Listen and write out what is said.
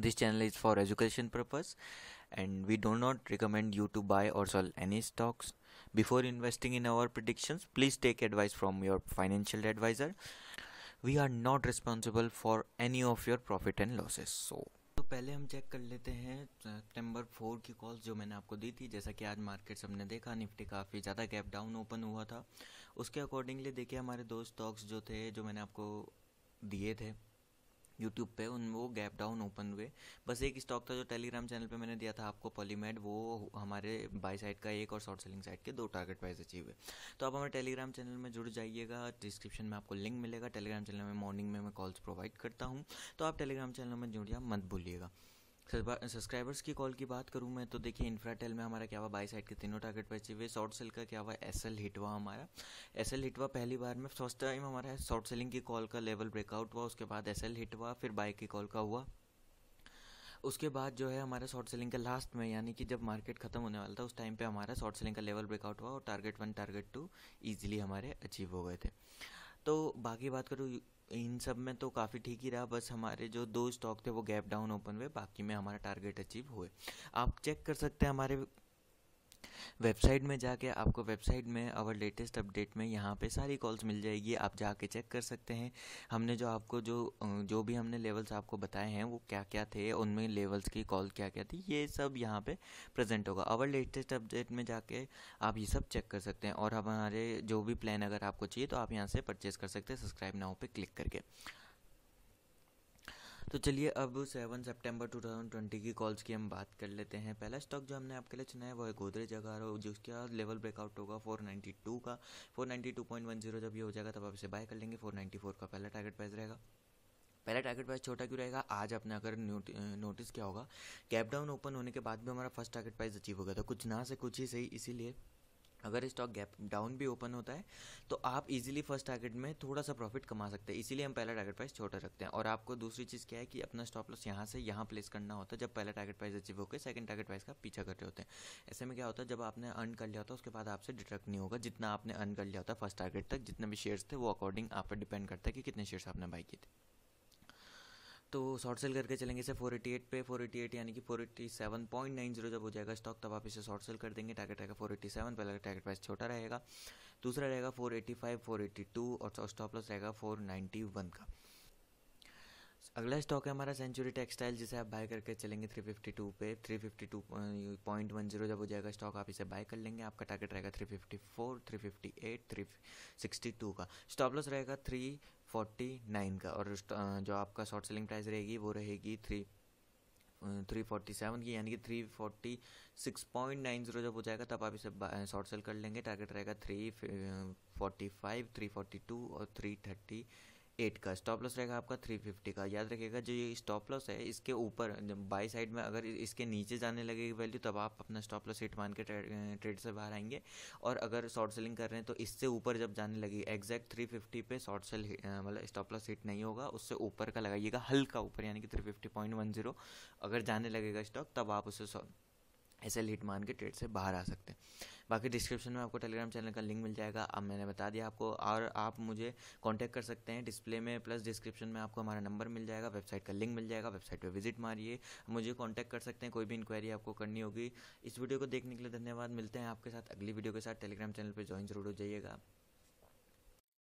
this channel is for education purpose and we do not recommend you to buy or sell any stocks before investing in our predictions please take advice from your financial advisor we are not responsible for any of your profit and losses so तो पहले हम check कर लेते हैं सितंबर four की call जो मैंने आपको दी थी जैसा कि आज मार्केट्स हमने देखा निफ्टी काफ़ी ज़्यादा गैप डाउन ओपन हुआ था उसके अकॉर्डिंगली देखिए हमारे दो स्टॉक्स जो थे जो मैंने आपको दिए थे यूट्यूब पे उन वो गैप डाउन ओपन हुए बस एक स्टॉक था जो टेलीग्राम चैनल पे मैंने दिया था आपको पॉलीमेड वो हमारे बाई साइड का एक और शॉर्ट सेलिंग साइड के दो टारगेट प्राइस अचीव है तो आप हमारे टेलीग्राम चैनल में जुड़ जाइएगा डिस्क्रिप्शन में आपको लिंक मिलेगा टेलीग्राम चैनल में मॉर्निंग में मैं कॉल्स प्रोवाइड करता हूँ तो आप टेलीग्राम चैनल में जाए मत भूलिएगा सब्सक्राइबर्स की कॉल की बात करूँ मैं तो देखिए इंफ्राटेल में हमारा क्या हुआ बाई साइड के तीनों टारगेट पर अचीव हुए शॉर्ट सेल का क्या हुआ एस एल हिट हुआ हमारा एस एल हिट हुआ पहली बार में फर्स्ट टाइम हमारा शॉर्ट सेलिंग की कॉल का लेवल ब्रेकआउट हुआ उसके बाद एस एल हिट हुआ फिर बाई की कॉल का हुआ उसके बाद जो है हमारा शॉर्ट सेलिंग का लास्ट में यानी कि जब मार्केट खत्म होने वाला था उस टाइम पे हमारा शॉर्ट सेलिंग का लेवल ब्रेकआउट हुआ और target one target two easily हमारे अचीव हो गए थे तो बाकी बात करूँ इन सब में तो काफ़ी ठीक ही रहा बस हमारे जो दो स्टॉक थे वो गैप डाउन ओपन हुए बाकी में हमारा टारगेट अचीव हुए आप चेक कर सकते हैं हमारे वेबसाइट में जाके आपको वेबसाइट में और लेटेस्ट अपडेट में यहाँ पे सारी कॉल्स मिल जाएगी आप जाके चेक कर सकते हैं हमने जो आपको जो जो भी हमने लेवल्स आपको बताए हैं वो क्या क्या थे उनमें लेवल्स की कॉल क्या क्या थी ये सब यहाँ पे प्रेजेंट होगा और लेटेस्ट अपडेट में जाके आप ये सब चेक कर सकते हैं और हमारे जो भी प्लान अगर आपको चाहिए तो आप यहाँ से परचेज़ कर सकते हैं सब्सक्राइब नाउ पर क्लिक करके तो चलिए अब सेवन सितंबर 2020 की कॉल्स की हम बात कर लेते हैं पहला स्टॉक जो हमने आपके लिए चुना है वो है गोदरेज अगारो बाद लेवल ब्रेकआउट होगा 492 का 492.10 जब ये हो जाएगा तब आप इसे बाय कर लेंगे 494 का पहला टारगेट प्राइस रहेगा पहला टारगेट प्राइस छोटा क्यों रहेगा आज आपने अगर नोटिस किया होगा कैप डाउन ओपन होने के बाद भी हमारा फर्स्ट टारगेट प्राइस अचीव हो गया था कुछ ना से कुछ ही सही इसीलिए अगर स्टॉक गैप डाउन भी ओपन होता है तो आप इजीली फर्स्ट टारगेट में थोड़ा सा प्रॉफिट कमा सकते हैं इसीलिए हम पहला टारगेट प्राइस छोटा रखते हैं और आपको दूसरी चीज़ क्या है कि अपना स्टॉप लॉस यहाँ से यहाँ प्लेस करना होता है जब पहला टारगेट प्राइस अचीव होकर सेकंड टारगेट प्राइस का पीछा कर रहे होते हैं ऐसे में क्या होता है जब आपने अर्न कर लिया होता है उसके बाद आपसे डिटेक्ट नहीं होगा जितना आपने अर्न कर लिया होता है फर्स्ट टारगेट तक जितने भी शेयर्स थे वो अकॉर्डिंग आप पर डिपेंड करता है कि कितने शेयर्स आपने बाई किए थे तो शॉर्ट सेल करके चलेंगे इसे 488 पे 488 यानी कि 487.90 जब हो जाएगा स्टॉक तब आप इसे शॉर्ट सेल कर देंगे टारगेट रहेगा 487 पहला टारगेट प्राइस छोटा रहेगा दूसरा रहेगा 485 482 और स्टॉप लॉस रहेगा 491 का अगला स्टॉक है हमारा सेंचुरी टेक्सटाइल जिसे आप बाय करके चलेंगे 352 पे 352.10 जब हो जाएगा स्टॉक आप इसे बाय कर लेंगे आपका टारगेट रहेगा 354 358 362 का स्टॉप लॉस रहेगा थ्री फोर्टी नाइन का और जो आपका शॉर्ट सेलिंग प्राइस रहेगी वो रहेगी थ्री थ्री फोर्टी सेवन की यानी कि three forty six point nine zero जब हो जाएगा तब आप इसे शॉर्ट सेल कर लेंगे टारगेट रहेगा three forty five three forty two और थ्री थर्टी एट का स्टॉप लॉस रहेगा आपका थ्री फिफ्टी का याद रखिएगा जो ये स्टॉप लॉस है इसके ऊपर बाई साइड में अगर इसके नीचे जाने लगेगी वैल्यू तब आप अपना स्टॉप लॉस हिट मान के ट्रेड से बाहर आएंगे और अगर शॉर्ट सेलिंग कर रहे हैं तो इससे ऊपर जब जाने लगेगी एग्जैक्ट थ्री फिफ्टी पे शॉर्ट सेल मतलब स्टॉप लॉस हिट नहीं होगा उससे ऊपर का लगाइएगा हल्का ऊपर यानी कि three fifty point one zero अगर जाने लगेगा स्टॉक तब आप उसे ऐसे लीड मान के ट्रेड से बाहर आ सकते हैं बाकी डिस्क्रिप्शन में आपको टेलीग्राम चैनल का लिंक मिल जाएगा अब मैंने बता दिया आपको और आप मुझे कांटेक्ट कर सकते हैं डिस्प्ले में प्लस डिस्क्रिप्शन में आपको हमारा नंबर मिल जाएगा वेबसाइट का लिंक मिल जाएगा वेबसाइट पर विजिट मारिए मुझे कॉन्टैक्ट कर सकते हैं कोई भी इंक्वायरी आपको करनी होगी इस वीडियो को देखने के लिए धन्यवाद मिलते हैं आपके साथ अगली वीडियो के साथ टेलीग्राम चैनल पर ज्वाइन जरूर हो जाइएगा